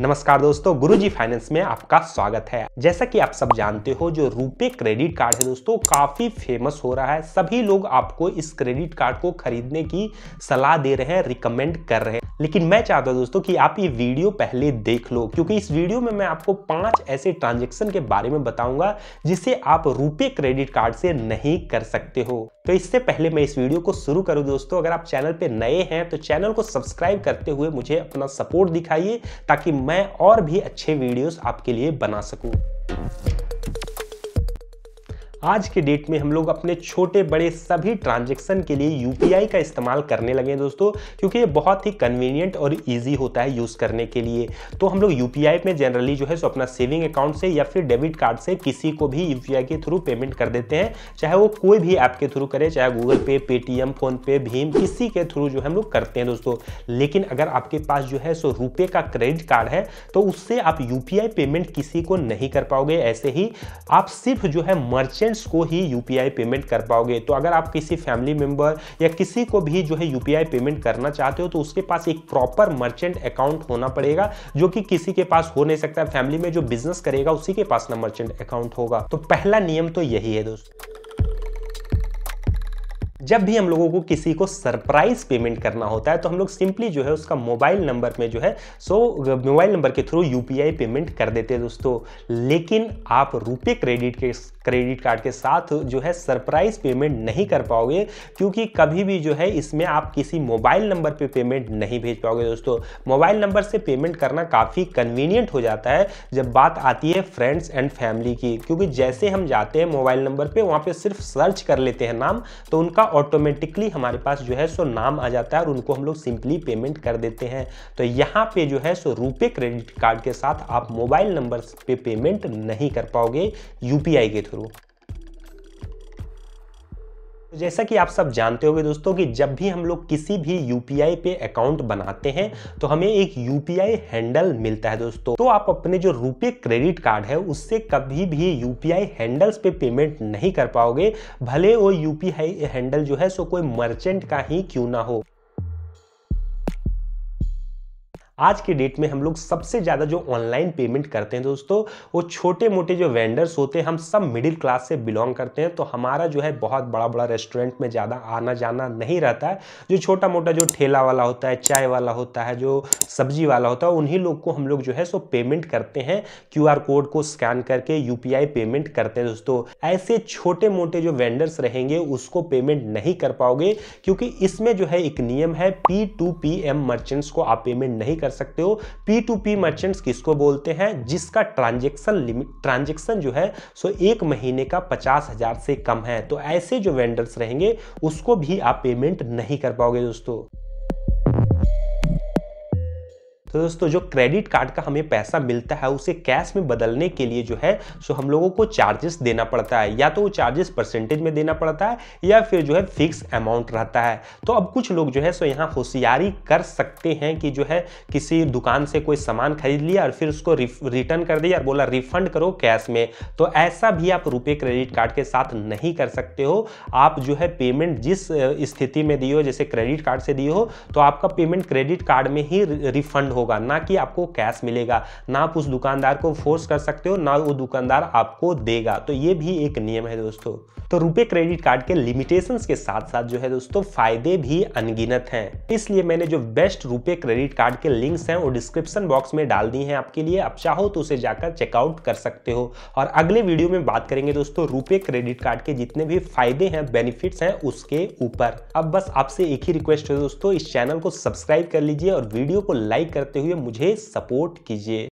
नमस्कार दोस्तों गुरुजी फाइनेंस में आपका स्वागत है जैसा कि आप सब जानते हो जो रुपे क्रेडिट कार्ड है दोस्तों काफी फेमस हो रहा है सभी लोग आपको इस क्रेडिट कार्ड को खरीदने की सलाह दे रहे हैं रिकमेंड कर रहे हैं लेकिन मैं चाहता हूं दोस्तों कि आप ये वीडियो पहले देख लो क्योंकि इस वीडियो में मैं आपको पांच ऐसे ट्रांजेक्शन के बारे में बताऊंगा जिसे आप रुपे क्रेडिट कार्ड से नहीं कर सकते हो तो इससे पहले मैं इस वीडियो को शुरू करूँ दोस्तों अगर आप चैनल पर नए हैं तो चैनल को सब्सक्राइब करते हुए मुझे अपना सपोर्ट दिखाइए ताकि मैं और भी अच्छे वीडियोज़ आपके लिए बना सकूँ आज के डेट में हम लोग अपने छोटे बड़े सभी ट्रांजेक्शन के लिए यूपीआई का इस्तेमाल करने लगे हैं दोस्तों क्योंकि ये बहुत ही कन्वीनियंट और ईजी होता है यूज़ करने के लिए तो हम लोग यूपीआई में जनरली जो है सो अपना सेविंग अकाउंट से या फिर डेबिट कार्ड से किसी को भी यूपीआई के थ्रू पेमेंट कर देते हैं चाहे वो कोई भी ऐप के थ्रू करे चाहे गूगल पे पेटीएम फोनपे भीम किसी के थ्रू जो हम लोग करते हैं दोस्तों लेकिन अगर आपके पास जो है सो रुपये का क्रेडिट कार्ड है तो उससे आप यूपीआई पेमेंट किसी को नहीं कर पाओगे ऐसे ही आप सिर्फ जो है मर्चेंट पेशेंट्स को ही यूपीआई पेमेंट कर पाओगे तो अगर आप किसी फैमिली मेम्बर या किसी को भी जो है यूपीआई पेमेंट करना चाहते हो तो उसके पास एक प्रॉपर मर्चेंट अकाउंट होना पड़ेगा जो कि किसी के पास हो नहीं सकता फैमिली में जो बिजनेस करेगा उसी के पास ना मर्चेंट अकाउंट होगा तो पहला नियम तो यही है दोस्तों जब भी हम लोगों को किसी को सरप्राइज पेमेंट करना होता है तो हम लोग सिंपली जो है उसका मोबाइल नंबर में जो है सो मोबाइल नंबर के थ्रू यू पेमेंट कर देते हैं दोस्तों लेकिन आप रुपये क्रेडिट के क्रेडिट कार्ड के साथ जो है सरप्राइज पेमेंट नहीं कर पाओगे क्योंकि कभी भी जो है इसमें आप किसी मोबाइल नंबर पे पेमेंट नहीं भेज पाओगे दोस्तों मोबाइल नंबर से पेमेंट करना काफ़ी कन्वीनियंट हो जाता है जब बात आती है फ्रेंड्स एंड फैमिली की क्योंकि जैसे हम जाते हैं मोबाइल नंबर पर वहाँ पर सिर्फ सर्च कर लेते हैं नाम तो उनका ऑटोमेटिकली हमारे पास जो है सो नाम आ जाता है और उनको हम लोग सिंपली पेमेंट कर देते हैं तो यहाँ पे जो है सो रुपे क्रेडिट कार्ड के साथ आप मोबाइल नंबर पे पेमेंट नहीं कर पाओगे यूपीआई के थ्रू तो जैसा कि आप सब जानते होंगे दोस्तों कि जब भी हम लोग किसी भी यूपीआई पे अकाउंट बनाते हैं तो हमें एक यूपीआई हैंडल मिलता है दोस्तों तो आप अपने जो रुपये क्रेडिट कार्ड है उससे कभी भी यूपीआई हैंडल्स पे पेमेंट नहीं कर पाओगे भले वो यूपीआई हैंडल जो है सो कोई मर्चेंट का ही क्यों ना हो आज के डेट में हम लोग सबसे ज़्यादा जो ऑनलाइन पेमेंट करते हैं दोस्तों वो छोटे मोटे जो वेंडर्स होते हैं हम सब मिडिल क्लास से बिलोंग करते हैं तो हमारा जो है बहुत बड़ा बड़ा रेस्टोरेंट में ज़्यादा आना जाना नहीं रहता है जो छोटा मोटा जो ठेला वाला होता है चाय वाला होता है जो सब्जी वाला होता है उन्हीं लोग को हम लोग जो है सो पेमेंट करते हैं क्यू कोड को स्कैन करके यू पेमेंट करते हैं दोस्तों ऐसे छोटे मोटे जो वेंडर्स रहेंगे उसको पेमेंट नहीं कर पाओगे क्योंकि इसमें जो है एक नियम है P to P M merchants को आप पेमेंट नहीं कर कर सकते हो पी टू पी मर्चेंट्स किसको बोलते हैं जिसका ट्रांजेक्शन लिमिट ट्रांजेक्शन जो है सो एक महीने का पचास हजार से कम है तो ऐसे जो वेंडर्स रहेंगे उसको भी आप पेमेंट नहीं कर पाओगे दोस्तों तो दोस्तों जो क्रेडिट कार्ड का हमें पैसा मिलता है उसे कैश में बदलने के लिए जो है सो हम लोगों को चार्जेस देना पड़ता है या तो वो चार्जेस परसेंटेज में देना पड़ता है या फिर जो है फिक्स अमाउंट रहता है तो अब कुछ लोग जो है सो यहाँ होशियारी कर सकते हैं कि जो है किसी दुकान से कोई सामान खरीद लिया और फिर उसको रिटर्न कर दिया और बोला रिफंड करो कैश में तो ऐसा भी आप रुपये क्रेडिट कार्ड के साथ नहीं कर सकते हो आप जो है पेमेंट जिस स्थिति में दिए हो जैसे क्रेडिट कार्ड से दिए हो तो आपका पेमेंट क्रेडिट कार्ड में ही रिफंड होगा ना कि आपको कैश मिलेगा ना आप उस दुकानदार को फोर्स कर सकते हो ना वो दुकानदार आपको देगा तो ये भी एक नियम है दोस्तों तो रुपए क्रेडिट कार्ड के लिमिटेशंस के साथ साथ जो है दोस्तों फायदे भी अनगिनत हैं इसलिए मैंने जो बेस्ट रुपए क्रेडिट कार्ड के लिंक्स हैं वो डिस्क्रिप्शन बॉक्स में डाल दी हैं आपके लिए आप चाहो तो उसे जाकर चेकआउट कर सकते हो और अगले वीडियो में बात करेंगे दोस्तों रुपए क्रेडिट कार्ड के जितने भी फायदे हैं बेनिफिट्स हैं उसके ऊपर अब बस आपसे एक ही रिक्वेस्ट है दोस्तों इस चैनल को सब्सक्राइब कर लीजिए और वीडियो को लाइक करते हुए मुझे सपोर्ट कीजिए